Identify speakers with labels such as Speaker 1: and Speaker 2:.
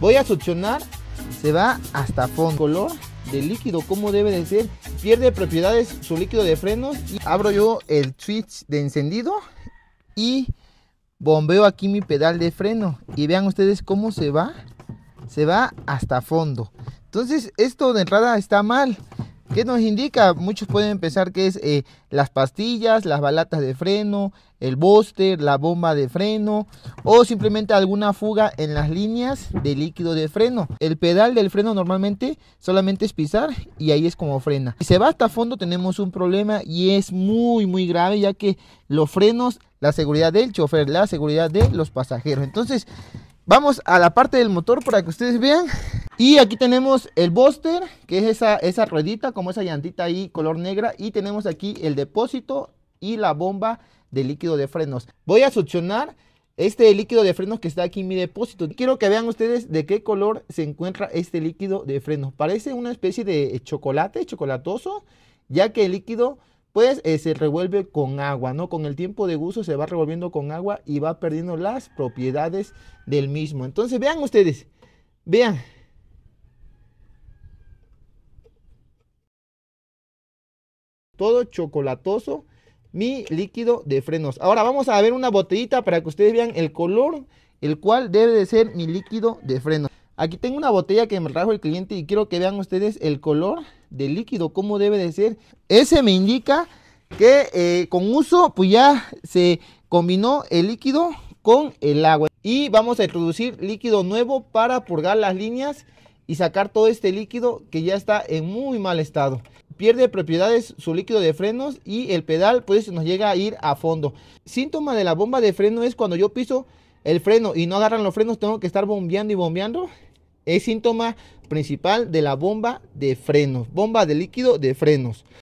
Speaker 1: Voy a succionar, se va hasta fondo. Color de líquido, como debe de ser. Pierde propiedades su líquido de frenos. Y abro yo el switch de encendido y bombeo aquí mi pedal de freno. Y vean ustedes cómo se va. Se va hasta fondo. Entonces esto de entrada está mal. ¿Qué nos indica? Muchos pueden pensar que es eh, las pastillas, las balatas de freno, el bóster, la bomba de freno o simplemente alguna fuga en las líneas de líquido de freno. El pedal del freno normalmente solamente es pisar y ahí es como frena. Si se va hasta fondo tenemos un problema y es muy muy grave ya que los frenos, la seguridad del chofer, la seguridad de los pasajeros. Entonces vamos a la parte del motor para que ustedes vean y aquí tenemos el bóster, que es esa, ruedita, como esa llantita ahí color negra. Y tenemos aquí el depósito y la bomba de líquido de frenos. Voy a solucionar este líquido de frenos que está aquí en mi depósito. Quiero que vean ustedes de qué color se encuentra este líquido de frenos. Parece una especie de chocolate, chocolatoso, ya que el líquido pues eh, se revuelve con agua, ¿no? Con el tiempo de uso se va revolviendo con agua y va perdiendo las propiedades del mismo. Entonces vean ustedes, vean, todo chocolatoso mi líquido de frenos. Ahora vamos a ver una botellita para que ustedes vean el color, el cual debe de ser mi líquido de frenos. Aquí tengo una botella que me trajo el cliente y quiero que vean ustedes el color del líquido, cómo debe de ser. Ese me indica que eh, con uso pues ya se combinó el líquido con el agua. Y vamos a introducir líquido nuevo para purgar las líneas y sacar todo este líquido que ya está en muy mal estado pierde propiedades su líquido de frenos y el pedal pues nos llega a ir a fondo. Síntoma de la bomba de freno es cuando yo piso el freno y no agarran los frenos, tengo que estar bombeando y bombeando. Es síntoma principal de la bomba de frenos, bomba de líquido de frenos.